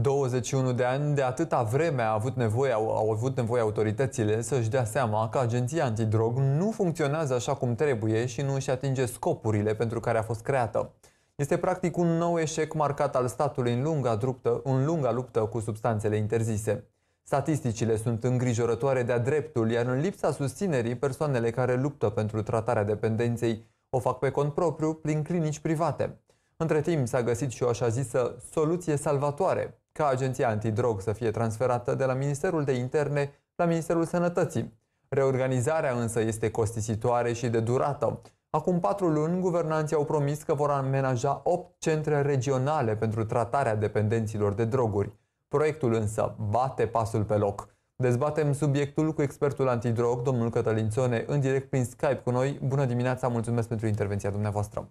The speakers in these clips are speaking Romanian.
21 de ani, de atâta vreme a avut nevoie, au, au avut nevoie autoritățile să-și dea seama că agenția antidrog nu funcționează așa cum trebuie și nu își atinge scopurile pentru care a fost creată. Este practic un nou eșec marcat al statului în lunga, druptă, în lunga luptă cu substanțele interzise. Statisticile sunt îngrijorătoare de-a dreptul, iar în lipsa susținerii, persoanele care luptă pentru tratarea dependenței o fac pe cont propriu prin clinici private. Între timp s-a găsit și o așa zisă soluție salvatoare, ca agenția antidrog să fie transferată de la Ministerul de Interne la Ministerul Sănătății. Reorganizarea însă este costisitoare și de durată. Acum patru luni, guvernanții au promis că vor amenaja 8 centre regionale pentru tratarea dependenților de droguri. Proiectul însă bate pasul pe loc. Dezbatem subiectul cu expertul antidrog, domnul Cătălin Țone, în direct prin Skype cu noi. Bună dimineața, mulțumesc pentru intervenția dumneavoastră.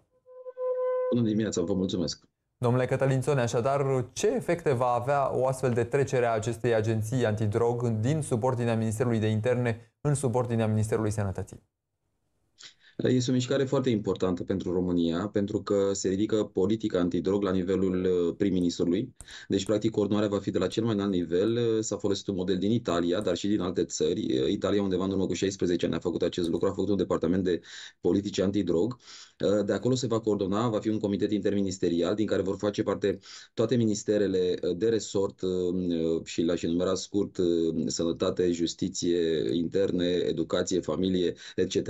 Bună dimineața, vă mulțumesc. Domnule Cătălin Țone, așadar, ce efecte va avea o astfel de trecere a acestei agenții antidrog din subordinea Ministerului de Interne în subordinea Ministerului Sănătății? Uh, este o mișcare foarte importantă pentru România, pentru că se ridică politica antidrog la nivelul uh, prim-ministrului. Deci, practic, coordonarea va fi de la cel mai înalt nivel. Uh, s-a folosit un model din Italia, dar și din alte țări. Italia, undeva în urmă cu 16 ani, a făcut acest lucru, a făcut un departament de politici antidrog. De acolo se va coordona, va fi un comitet interministerial din care vor face parte toate ministerele de resort și la și enumera scurt, sănătate, justiție, interne, educație, familie, etc.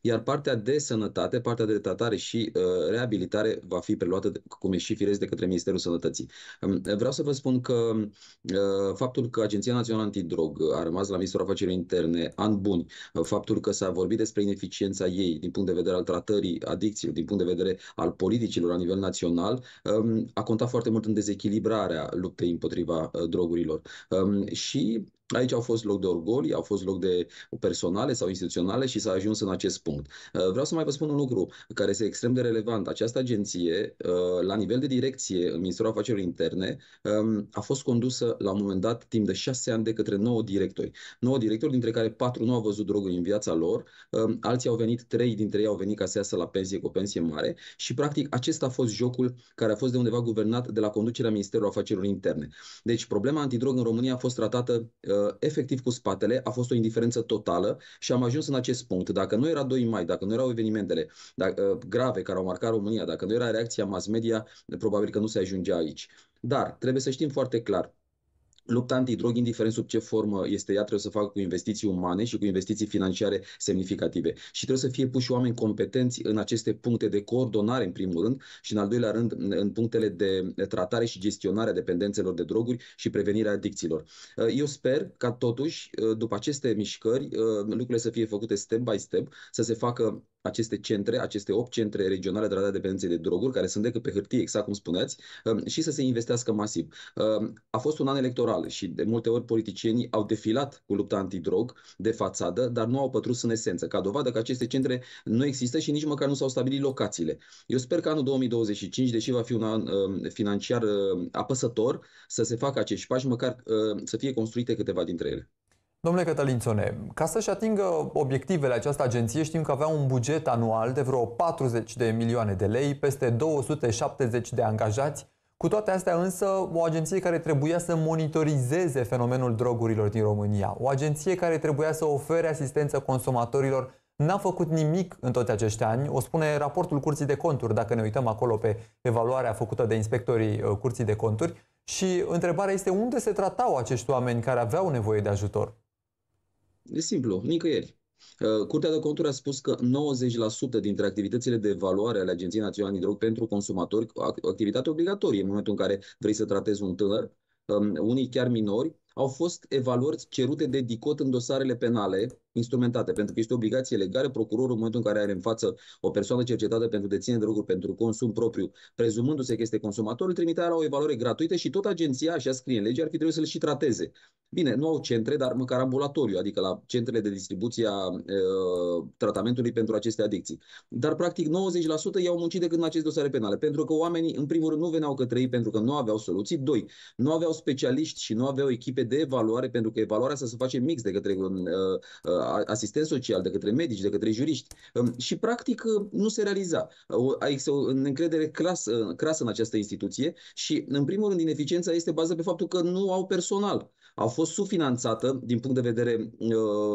Iar partea partea de sănătate, partea de tratare și uh, reabilitare va fi preluată, de, cum e și firesc, de către Ministerul Sănătății. Um, vreau să vă spun că uh, faptul că Agenția Națională Antidrog a rămas la Ministerul Afacerilor Interne an bun, uh, faptul că s-a vorbit despre ineficiența ei din punct de vedere al tratării adicțiilor, din punct de vedere al politicilor la nivel național, um, a contat foarte mult în dezechilibrarea luptei împotriva uh, drogurilor. Um, și Aici au fost loc de orgolii, au fost loc de personale sau instituționale și s-a ajuns în acest punct. Uh, vreau să mai vă spun un lucru care este extrem de relevant. Această agenție, uh, la nivel de direcție în Ministerul Afacerilor Interne, um, a fost condusă la un moment dat timp de șase ani de către nouă directori. Nouă directori, dintre care patru nu au văzut droguri în viața lor, um, alții au venit, trei dintre ei au venit ca să iasă la pensie cu o pensie mare și, practic, acesta a fost jocul care a fost de undeva guvernat de la conducerea Ministerului Afacerilor Interne. Deci, problema antidrog în România a fost tratată uh, Ă, efectiv cu spatele, a fost o indiferență totală și am ajuns în acest punct. Dacă nu era 2 mai, dacă nu erau evenimentele dacă, grave care au marcat România, dacă nu era reacția mass media, probabil că nu se ajungea aici. Dar trebuie să știm foarte clar, Lupta antidrog, indiferent sub ce formă este ea, trebuie să facă cu investiții umane și cu investiții financiare semnificative. Și trebuie să fie puși oameni competenți în aceste puncte de coordonare, în primul rând, și în al doilea rând, în punctele de tratare și gestionare a dependențelor de droguri și prevenirea adicțiilor. Eh, eu sper ca totuși, eh, după aceste mișcări, eh, lucrurile să fie făcute step by step, să se facă aceste centre, aceste 8 centre regionale de tratare dependenței de droguri, care sunt decât pe hârtie, exact cum spuneți, um, și să se investească masiv. Um, a fost un an electoral și de multe ori politicienii au defilat cu lupta antidrog de fațadă, dar nu au pătrus în esență, ca dovadă că aceste centre nu există și nici măcar nu s-au stabilit locațiile. Eu sper că anul 2025, deși va fi un an um, financiar apăsător, să se facă acești pași, măcar să fie construite câteva dintre ele. Domnule Cătălin Țone, ca să-și atingă obiectivele această agenție, știm că avea un buget anual de vreo 40 de milioane de lei, peste 270 de angajați. Cu toate astea însă, o agenție care trebuia să monitorizeze fenomenul drogurilor din România, o agenție care trebuia să ofere asistență consumatorilor, n-a făcut nimic în toți acești ani. O spune raportul Curții de Conturi, dacă ne uităm acolo pe evaluarea făcută de inspectorii uh, Curții de Conturi. Și întrebarea este unde se tratau acești oameni care aveau nevoie de ajutor? E simplu, nicăieri. Uh, Curtea de conturi a spus că 90% dintre activitățile de evaluare ale Agenției Naționale de Drog pentru consumatori, activitate obligatorie în momentul în care vrei să tratezi un tânăr, um, unii chiar minori, au fost evaluări cerute de DICOT în dosarele penale instrumentate, pentru că este o obligație legală. Procurorul, în momentul în care are în față o persoană cercetată pentru deținere de droguri pentru consum propriu, prezumându-se că este consumator, îl trimitea la o evaluare gratuită și tot agenția, așa scrie în lege, ar fi trebuit să-l și trateze. Bine, nu au centre, dar măcar ambulatoriu, adică la centrele de distribuție a e, tratamentului pentru aceste adicții. Dar, practic, 90% i-au muncit decât în aceste dosare penale, pentru că oamenii, în primul rând, nu veneau către ei pentru că nu aveau soluții. Doi, nu aveau specialiști și nu aveau echipe de evaluare, pentru că evaluarea să se face mix de către un uh, asistent social, de către medici, de către juriști și practic nu se realiza. Există o încredere clasă, clasă în această instituție și în primul rând ineficiența este bază pe faptul că nu au personal. Au fost subfinanțată din punct de vedere uh,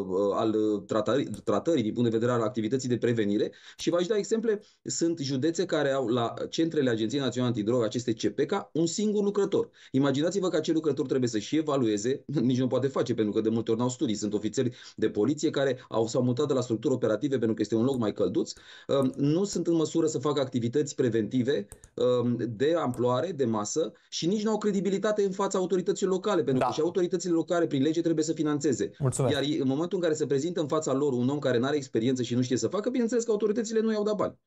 uh al tratării, tratării, din punct de vedere al activității de prevenire și v-aș da exemple. Sunt județe care au la centrele Agenției Naționale Antidrog, aceste CPK, un singur lucrător. Imaginați-vă că acel lucrător trebuie să și evalueze, nici nu poate face pentru că de multe ori n-au studii, sunt ofițeri de poliție poliție care au, s-au mutat de la structuri operative pentru că este un loc mai călduț, um, nu sunt în măsură să facă activități preventive um, de amploare, de masă și nici nu au credibilitate în fața autorităților locale, pentru da. că și autoritățile locale prin lege trebuie să financeze. Mulțumesc. Iar în momentul în care se prezintă în fața lor un om care nu are experiență și nu știe să facă, bineînțeles că autoritățile nu i-au dat bani.